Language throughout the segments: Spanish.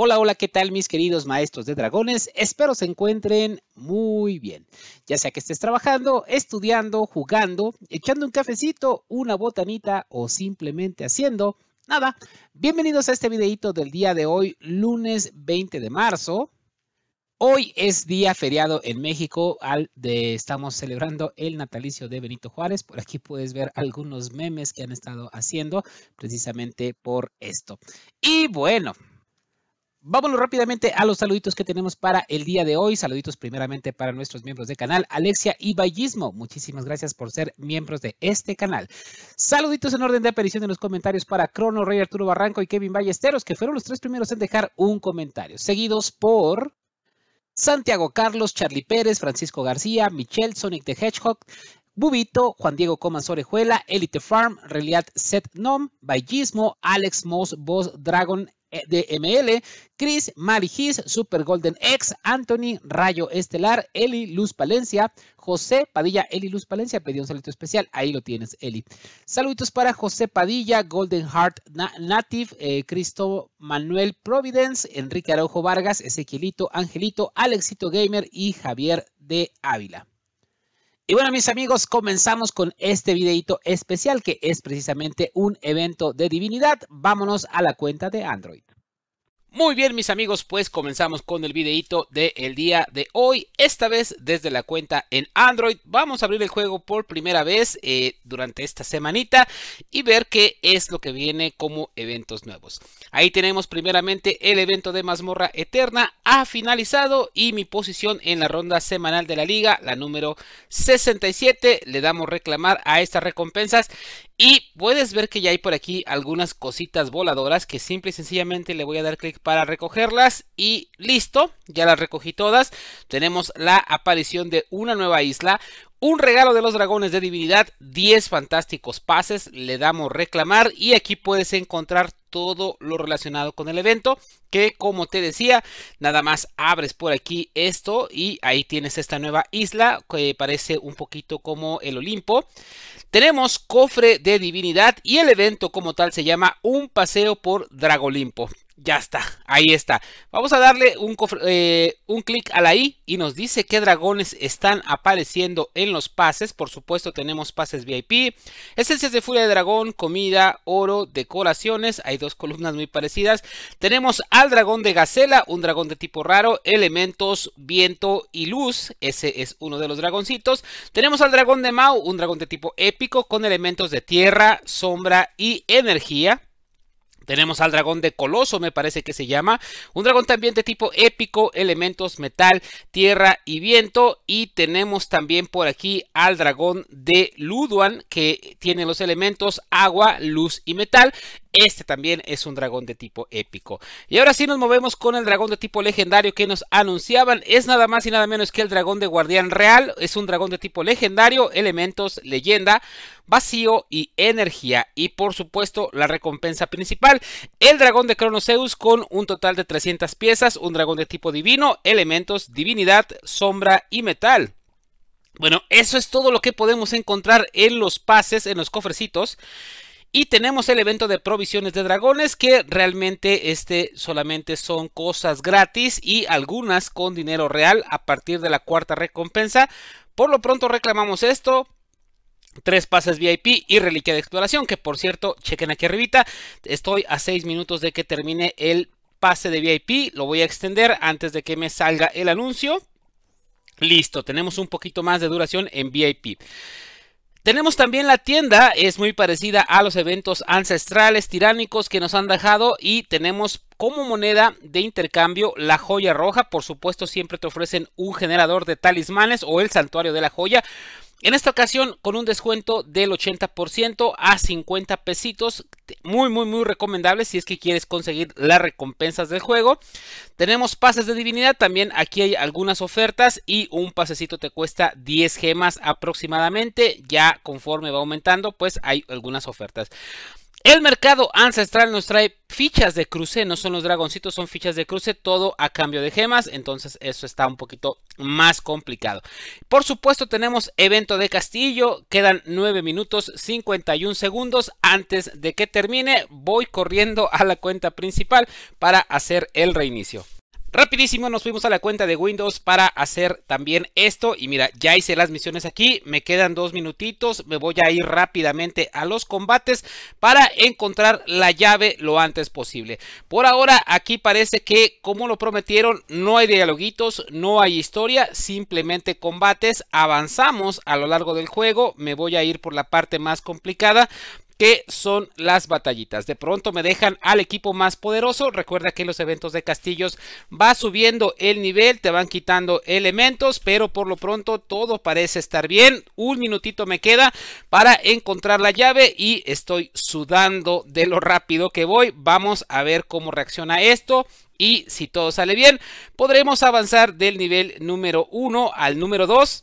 Hola, hola, ¿qué tal mis queridos maestros de dragones? Espero se encuentren muy bien. Ya sea que estés trabajando, estudiando, jugando, echando un cafecito, una botanita o simplemente haciendo nada. Bienvenidos a este videito del día de hoy, lunes 20 de marzo. Hoy es día feriado en México, al de, estamos celebrando el natalicio de Benito Juárez. Por aquí puedes ver algunos memes que han estado haciendo precisamente por esto. Y bueno, Vámonos rápidamente a los saluditos que tenemos para el día de hoy. Saluditos primeramente para nuestros miembros de canal, Alexia y Vallismo. Muchísimas gracias por ser miembros de este canal. Saluditos en orden de aparición en los comentarios para Crono, Rey Arturo Barranco y Kevin Ballesteros, que fueron los tres primeros en dejar un comentario. Seguidos por Santiago Carlos, Charlie Pérez, Francisco García, Michelle, Sonic the Hedgehog, Bubito, Juan Diego Comas Orejuela, Elite Farm, Reliat Set Nom, Alex Moss, Boss Dragon, eh, de ML, Chris, Mari Super Golden X, Anthony, Rayo Estelar, Eli, Luz Palencia, José Padilla, Eli Luz Palencia, pedí un saludo especial, ahí lo tienes, Eli. Saluditos para José Padilla, Golden Heart Native, eh, Cristo Manuel Providence, Enrique Araujo Vargas, Ezequielito, Angelito, Alexito Gamer y Javier de Ávila. Y bueno, mis amigos, comenzamos con este videito especial que es precisamente un evento de divinidad. Vámonos a la cuenta de Android. Muy bien mis amigos, pues comenzamos con el videito del día de hoy, esta vez desde la cuenta en Android. Vamos a abrir el juego por primera vez eh, durante esta semanita y ver qué es lo que viene como eventos nuevos. Ahí tenemos primeramente el evento de mazmorra eterna, ha finalizado y mi posición en la ronda semanal de la liga, la número 67. Le damos reclamar a estas recompensas y puedes ver que ya hay por aquí algunas cositas voladoras que simple y sencillamente le voy a dar clic para recogerlas y listo, ya las recogí todas. Tenemos la aparición de una nueva isla, un regalo de los dragones de divinidad, 10 fantásticos pases, le damos reclamar y aquí puedes encontrar todo lo relacionado con el evento que como te decía nada más abres por aquí esto y ahí tienes esta nueva isla que parece un poquito como el Olimpo tenemos cofre de divinidad y el evento como tal se llama un paseo por Dragolimpo ya está, ahí está. Vamos a darle eh, un, clic a la I y nos dice qué dragones están apareciendo en los pases. Por supuesto tenemos pases VIP, esencias de furia de dragón, comida, oro, decoraciones. Hay dos columnas muy parecidas. Tenemos al dragón de gacela, un dragón de tipo raro, elementos, viento y luz. Ese es uno de los dragoncitos. Tenemos al dragón de mao, un dragón de tipo épico con elementos de tierra, sombra y energía. Tenemos al dragón de Coloso, me parece que se llama. Un dragón también de tipo épico, elementos metal, tierra y viento. Y tenemos también por aquí al dragón de Luduan, que tiene los elementos agua, luz y metal. Este también es un dragón de tipo épico. Y ahora sí nos movemos con el dragón de tipo legendario que nos anunciaban. Es nada más y nada menos que el dragón de guardián real. Es un dragón de tipo legendario, elementos, leyenda, vacío y energía. Y por supuesto la recompensa principal el dragón de Cronoseus con un total de 300 piezas, un dragón de tipo divino, elementos, divinidad, sombra y metal. Bueno, eso es todo lo que podemos encontrar en los pases, en los cofrecitos. Y tenemos el evento de provisiones de dragones que realmente este solamente son cosas gratis y algunas con dinero real a partir de la cuarta recompensa. Por lo pronto reclamamos esto, Tres pases VIP y reliquia de exploración, que por cierto, chequen aquí arribita, estoy a seis minutos de que termine el pase de VIP, lo voy a extender antes de que me salga el anuncio. Listo, tenemos un poquito más de duración en VIP. Tenemos también la tienda, es muy parecida a los eventos ancestrales tiránicos que nos han dejado y tenemos como moneda de intercambio la joya roja, por supuesto siempre te ofrecen un generador de talismanes o el santuario de la joya en esta ocasión con un descuento del 80% a 50 pesitos, muy muy muy recomendable si es que quieres conseguir las recompensas del juego. Tenemos pases de divinidad, también aquí hay algunas ofertas y un pasecito te cuesta 10 gemas aproximadamente, ya conforme va aumentando pues hay algunas ofertas. El mercado ancestral nos trae fichas de cruce, no son los dragoncitos, son fichas de cruce, todo a cambio de gemas, entonces eso está un poquito más complicado. Por supuesto tenemos evento de castillo, quedan 9 minutos 51 segundos antes de que termine, voy corriendo a la cuenta principal para hacer el reinicio. Rapidísimo nos fuimos a la cuenta de Windows para hacer también esto y mira, ya hice las misiones aquí, me quedan dos minutitos, me voy a ir rápidamente a los combates para encontrar la llave lo antes posible. Por ahora aquí parece que como lo prometieron no hay dialoguitos, no hay historia, simplemente combates, avanzamos a lo largo del juego, me voy a ir por la parte más complicada que son las batallitas. De pronto me dejan al equipo más poderoso. Recuerda que en los eventos de castillos va subiendo el nivel, te van quitando elementos, pero por lo pronto todo parece estar bien. Un minutito me queda para encontrar la llave y estoy sudando de lo rápido que voy. Vamos a ver cómo reacciona esto. Y si todo sale bien, podremos avanzar del nivel número 1 al número 2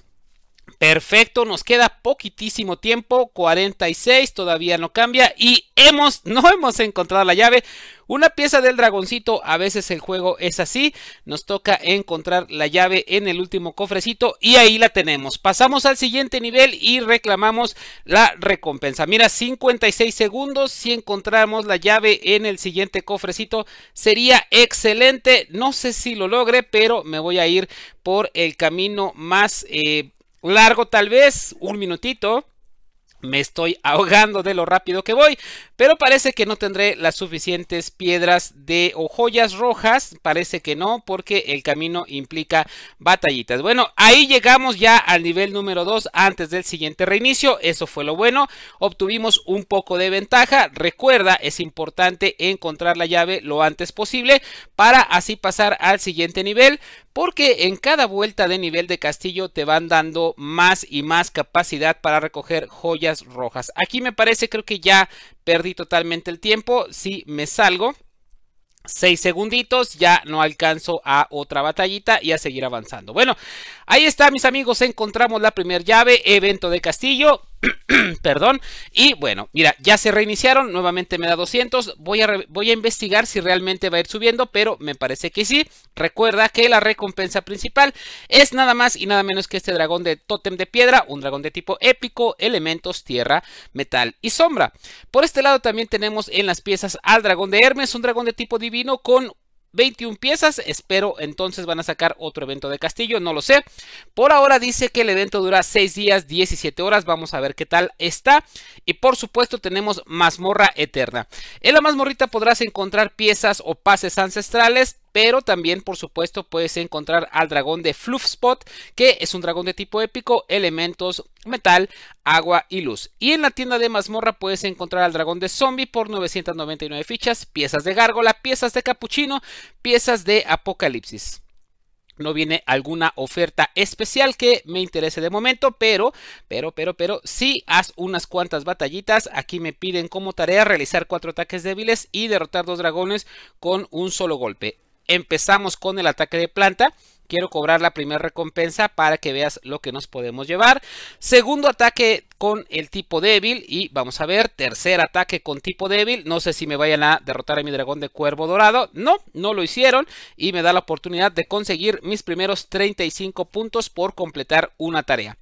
Perfecto, nos queda poquitísimo tiempo, 46, todavía no cambia y hemos, no hemos encontrado la llave. Una pieza del dragoncito, a veces el juego es así, nos toca encontrar la llave en el último cofrecito y ahí la tenemos. Pasamos al siguiente nivel y reclamamos la recompensa. Mira, 56 segundos, si encontramos la llave en el siguiente cofrecito sería excelente. No sé si lo logre, pero me voy a ir por el camino más... Eh, largo tal vez, un minutito. Me estoy ahogando de lo rápido que voy, pero parece que no tendré las suficientes piedras de o joyas rojas, parece que no, porque el camino implica batallitas. Bueno, ahí llegamos ya al nivel número 2 antes del siguiente reinicio, eso fue lo bueno, obtuvimos un poco de ventaja, recuerda, es importante encontrar la llave lo antes posible para así pasar al siguiente nivel, porque en cada vuelta de nivel de castillo te van dando más y más capacidad para recoger joyas rojas. Aquí me parece, creo que ya perdí totalmente el tiempo, si me salgo. 6 segunditos, ya no alcanzo a otra batallita y a seguir avanzando. Bueno, ahí está mis amigos, encontramos la primera llave, evento de castillo, Perdón. Y bueno, mira, ya se reiniciaron. Nuevamente me da 200. Voy a, voy a investigar si realmente va a ir subiendo, pero me parece que sí. Recuerda que la recompensa principal es nada más y nada menos que este dragón de tótem de piedra. Un dragón de tipo épico, elementos, tierra, metal y sombra. Por este lado también tenemos en las piezas al dragón de Hermes. Un dragón de tipo divino con 21 piezas. Espero entonces van a sacar otro evento de castillo, no lo sé. Por ahora dice que el evento dura 6 días, 17 horas. Vamos a ver qué tal está. Y por supuesto tenemos mazmorra eterna. En la mazmorrita podrás encontrar piezas o pases ancestrales pero también por supuesto puedes encontrar al dragón de Fluffspot, que es un dragón de tipo épico, elementos, metal, agua y luz. Y en la tienda de mazmorra puedes encontrar al dragón de zombie por 999 fichas, piezas de gárgola, piezas de capuchino, piezas de apocalipsis no viene alguna oferta especial que me interese de momento, pero, pero, pero, pero, sí haz unas cuantas batallitas. Aquí me piden como tarea realizar cuatro ataques débiles y derrotar dos dragones con un solo golpe. Empezamos con el ataque de planta Quiero cobrar la primera recompensa para que veas lo que nos podemos llevar. Segundo ataque con el tipo débil y vamos a ver, tercer ataque con tipo débil. No sé si me vayan a derrotar a mi dragón de cuervo dorado. No, no lo hicieron y me da la oportunidad de conseguir mis primeros 35 puntos por completar una tarea.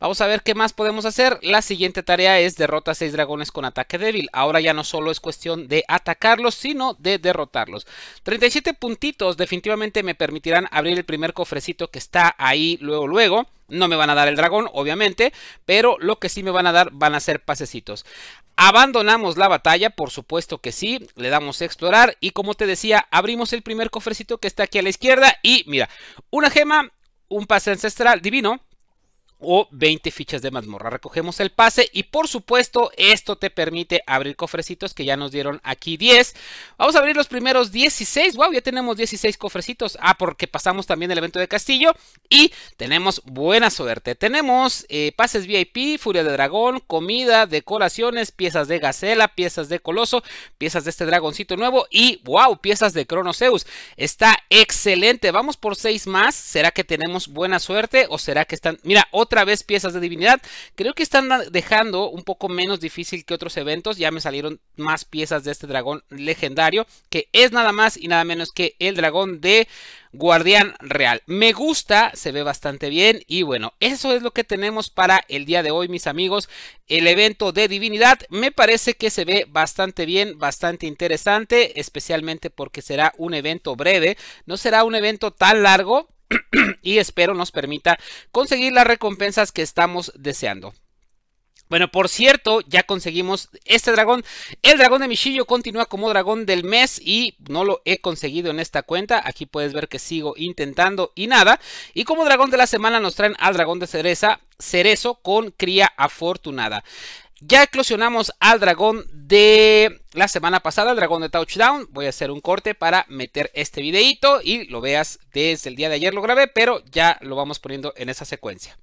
Vamos a ver qué más podemos hacer. La siguiente tarea es derrota a 6 dragones con ataque débil. Ahora ya no solo es cuestión de atacarlos, sino de derrotarlos. 37 puntitos definitivamente me permitirán abrir el primer cofrecito que está ahí luego luego. No me van a dar el dragón, obviamente, pero lo que sí me van a dar van a ser pasecitos. Abandonamos la batalla, por supuesto que sí, le damos a explorar y como te decía, abrimos el primer cofrecito que está aquí a la izquierda y mira, una gema, un pase ancestral divino, o 20 fichas de mazmorra. Recogemos el pase y por supuesto esto te permite abrir cofrecitos que ya nos dieron aquí 10. Vamos a abrir los primeros 16. Wow, ya tenemos 16 cofrecitos. Ah, porque pasamos también el evento de castillo y tenemos buena suerte. Tenemos eh, pases VIP, furia de dragón, comida, decoraciones, piezas de gacela, piezas de coloso, piezas de este dragoncito nuevo y wow, piezas de Cronoseus. Está excelente. Vamos por 6 más. ¿Será que tenemos buena suerte o será que están... Mira, otra otra vez piezas de divinidad. Creo que están dejando un poco menos difícil que otros eventos. Ya me salieron más piezas de este dragón legendario, que es nada más y nada menos que el dragón de Guardián Real. Me gusta, se ve bastante bien y bueno, eso es lo que tenemos para el día de hoy, mis amigos. El evento de divinidad me parece que se ve bastante bien, bastante interesante, especialmente porque será un evento breve, no será un evento tan largo, y espero nos permita conseguir las recompensas que estamos deseando. Bueno, por cierto, ya conseguimos este dragón. El dragón de Michillo continúa como dragón del mes y no lo he conseguido en esta cuenta. Aquí puedes ver que sigo intentando y nada. Y como dragón de la semana nos traen al dragón de cereza, cerezo con cría afortunada. Ya eclosionamos al dragón de la semana pasada, el dragón de touchdown. Voy a hacer un corte para meter este videíto y lo veas desde el día de ayer lo grabé, pero ya lo vamos poniendo en esa secuencia.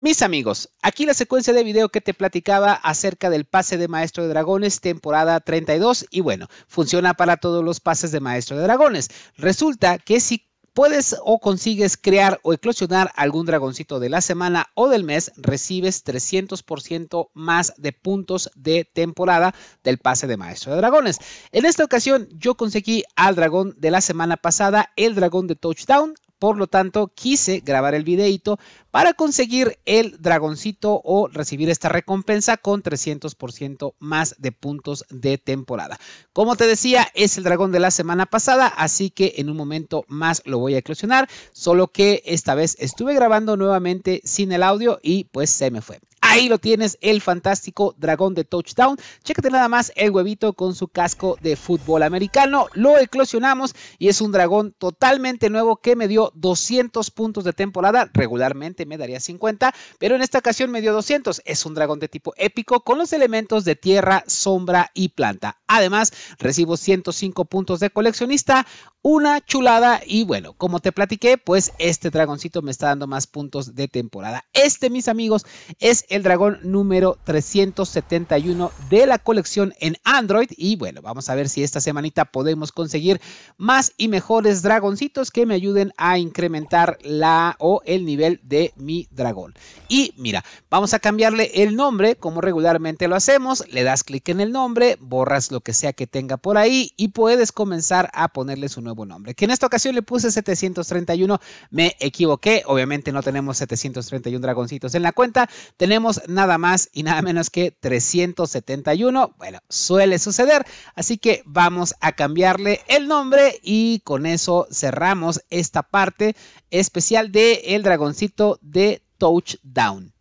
Mis amigos, aquí la secuencia de video que te platicaba acerca del pase de Maestro de Dragones temporada 32 y bueno, funciona para todos los pases de Maestro de Dragones. Resulta que si puedes o consigues crear o eclosionar algún dragoncito de la semana o del mes, recibes 300% más de puntos de temporada del pase de maestro de dragones. En esta ocasión yo conseguí al dragón de la semana pasada, el dragón de touchdown, por lo tanto, quise grabar el videito para conseguir el dragoncito o recibir esta recompensa con 300% más de puntos de temporada. Como te decía, es el dragón de la semana pasada, así que en un momento más lo voy a eclosionar, solo que esta vez estuve grabando nuevamente sin el audio y pues se me fue. Ahí lo tienes, el fantástico dragón de touchdown. Chécate nada más el huevito con su casco de fútbol americano. Lo eclosionamos y es un dragón totalmente nuevo que me dio 200 puntos de temporada. Regularmente me daría 50, pero en esta ocasión me dio 200. Es un dragón de tipo épico con los elementos de tierra, sombra y planta. Además, recibo 105 puntos de coleccionista, una chulada y bueno, como te platiqué, pues este dragoncito me está dando más puntos de temporada. Este, mis amigos, es el dragón número 371 de la colección en Android y bueno, vamos a ver si esta semanita podemos conseguir más y mejores dragoncitos que me ayuden a incrementar la o el nivel de mi dragón. Y mira, vamos a cambiarle el nombre como regularmente lo hacemos, le das clic en el nombre, borras lo que sea que tenga por ahí y puedes comenzar a ponerle su nuevo nombre, que en esta ocasión le puse 731, me equivoqué, obviamente no tenemos 731 dragoncitos en la cuenta, tenemos nada más y nada menos que 371, bueno, suele suceder, así que vamos a cambiarle el nombre y con eso cerramos esta parte especial de el dragoncito de touchdown.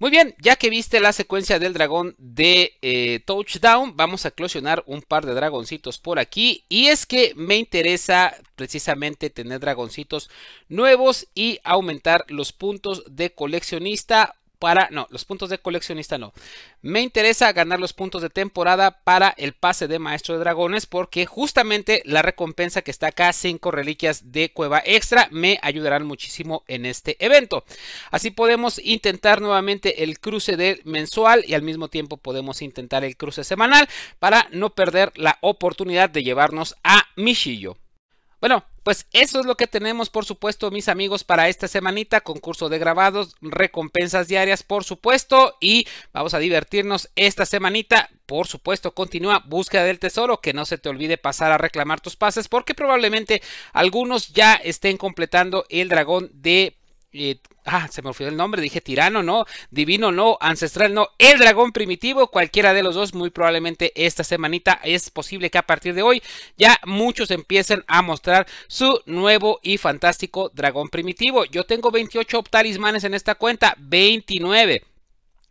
Muy bien, ya que viste la secuencia del dragón de eh, touchdown, vamos a closionar un par de dragoncitos por aquí. Y es que me interesa precisamente tener dragoncitos nuevos y aumentar los puntos de coleccionista para, no, los puntos de coleccionista no. Me interesa ganar los puntos de temporada para el pase de Maestro de Dragones porque justamente la recompensa que está acá, 5 reliquias de cueva extra, me ayudarán muchísimo en este evento. Así podemos intentar nuevamente el cruce de mensual y al mismo tiempo podemos intentar el cruce semanal para no perder la oportunidad de llevarnos a Michillo. Bueno, pues eso es lo que tenemos, por supuesto, mis amigos, para esta semanita. Concurso de grabados, recompensas diarias, por supuesto. Y vamos a divertirnos esta semanita. Por supuesto, continúa búsqueda del tesoro. Que no se te olvide pasar a reclamar tus pases porque probablemente algunos ya estén completando el dragón de ah, se me olvidó el nombre, dije tirano, no, divino, no, ancestral, no, el dragón primitivo, cualquiera de los dos, muy probablemente esta semanita es posible que a partir de hoy ya muchos empiecen a mostrar su nuevo y fantástico dragón primitivo. Yo tengo 28 talismanes en esta cuenta, 29.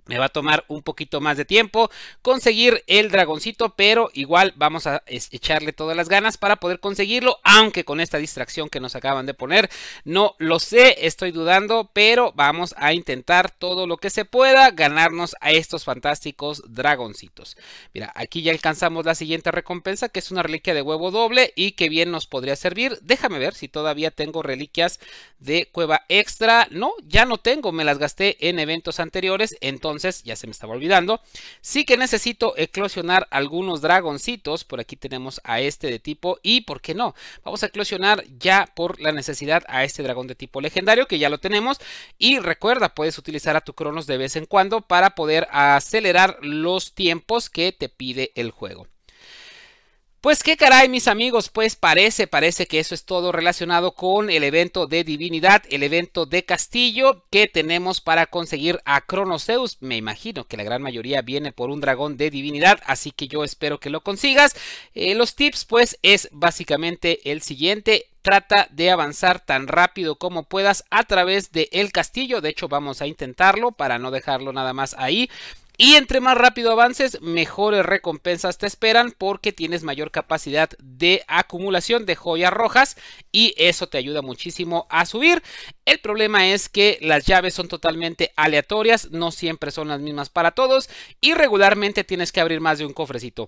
Me va a tomar un poquito más de tiempo conseguir el dragoncito, pero igual vamos a echarle todas las ganas para poder conseguirlo, aunque con esta distracción que nos acaban de poner, no lo sé, estoy dudando, pero vamos a intentar todo lo que se pueda ganarnos a estos fantásticos dragoncitos. Mira, aquí ya alcanzamos la siguiente recompensa, que es una reliquia de huevo doble y que bien nos podría servir. Déjame ver si todavía tengo reliquias de cueva extra. No, ya no tengo, me las gasté en eventos anteriores, entonces entonces ya se me estaba olvidando. Sí que necesito eclosionar algunos dragoncitos, por aquí tenemos a este de tipo y por qué no, vamos a eclosionar ya por la necesidad a este dragón de tipo legendario que ya lo tenemos y recuerda puedes utilizar a tu Cronos de vez en cuando para poder acelerar los tiempos que te pide el juego. Pues qué caray, mis amigos, pues parece, parece que eso es todo relacionado con el evento de divinidad, el evento de castillo que tenemos para conseguir a Cronoseus. Me imagino que la gran mayoría viene por un dragón de divinidad, así que yo espero que lo consigas. Eh, los tips, pues, es básicamente el siguiente trata de avanzar tan rápido como puedas a través del el castillo. De hecho, vamos a intentarlo para no dejarlo nada más ahí. Y entre más rápido avances, mejores recompensas te esperan porque tienes mayor capacidad de acumulación de joyas rojas y eso te ayuda muchísimo a subir. El problema es que las llaves son totalmente aleatorias, no siempre son las mismas para todos y regularmente tienes que abrir más de un cofrecito.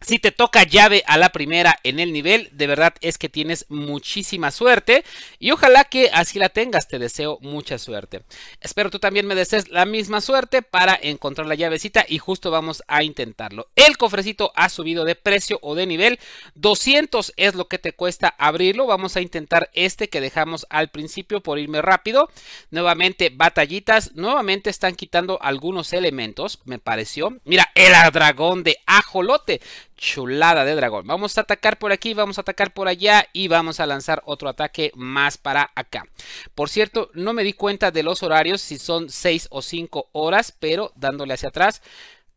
Si te toca llave a la primera en el nivel, de verdad es que tienes muchísima suerte y ojalá que así la tengas, te deseo mucha suerte. Espero tú también me desees la misma suerte para encontrar la llavecita y justo vamos a intentarlo. El cofrecito ha subido de precio o de nivel, 200 es lo que te cuesta abrirlo, vamos a intentar este que dejamos al principio por irme rápido. Nuevamente batallitas, nuevamente están quitando algunos elementos, me pareció. Mira, el dragón de ajolote chulada de dragón. Vamos a atacar por aquí, vamos a atacar por allá y vamos a lanzar otro ataque más para acá. Por cierto, no me di cuenta de los horarios, si son 6 o 5 horas, pero dándole hacia atrás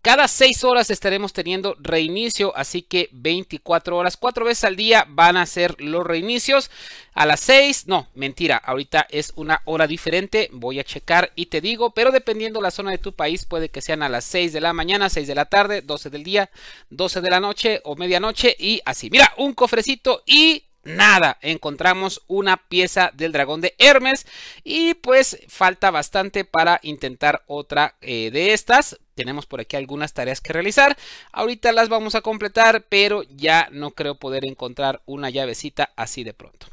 cada 6 horas estaremos teniendo reinicio, así que 24 horas, 4 veces al día van a ser los reinicios. A las 6, no, mentira, ahorita es una hora diferente, voy a checar y te digo, pero dependiendo la zona de tu país puede que sean a las 6 de la mañana, 6 de la tarde, 12 del día, 12 de la noche o medianoche y así. Mira, un cofrecito y nada, encontramos una pieza del dragón de Hermes y pues falta bastante para intentar otra eh, de estas, tenemos por aquí algunas tareas que realizar. Ahorita las vamos a completar, pero ya no creo poder encontrar una llavecita así de pronto.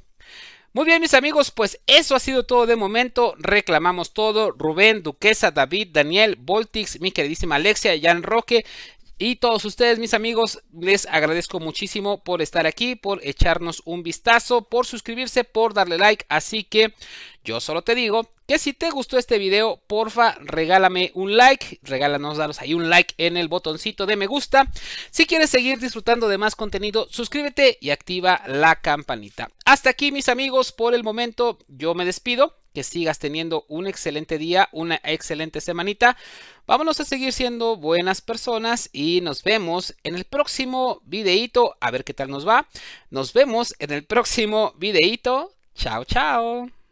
Muy bien, mis amigos, pues eso ha sido todo de momento. Reclamamos todo. Rubén, Duquesa, David, Daniel, Voltix, mi queridísima Alexia, Jan Roque, y todos ustedes, mis amigos, les agradezco muchísimo por estar aquí, por echarnos un vistazo, por suscribirse, por darle like. Así que yo solo te digo que si te gustó este video, porfa, regálame un like, regálanos, daros ahí un like en el botoncito de me gusta. Si quieres seguir disfrutando de más contenido, suscríbete y activa la campanita. Hasta aquí, mis amigos, por el momento yo me despido que sigas teniendo un excelente día, una excelente semanita. Vámonos a seguir siendo buenas personas y nos vemos en el próximo videito, A ver qué tal nos va. Nos vemos en el próximo videíto. Chao, chao.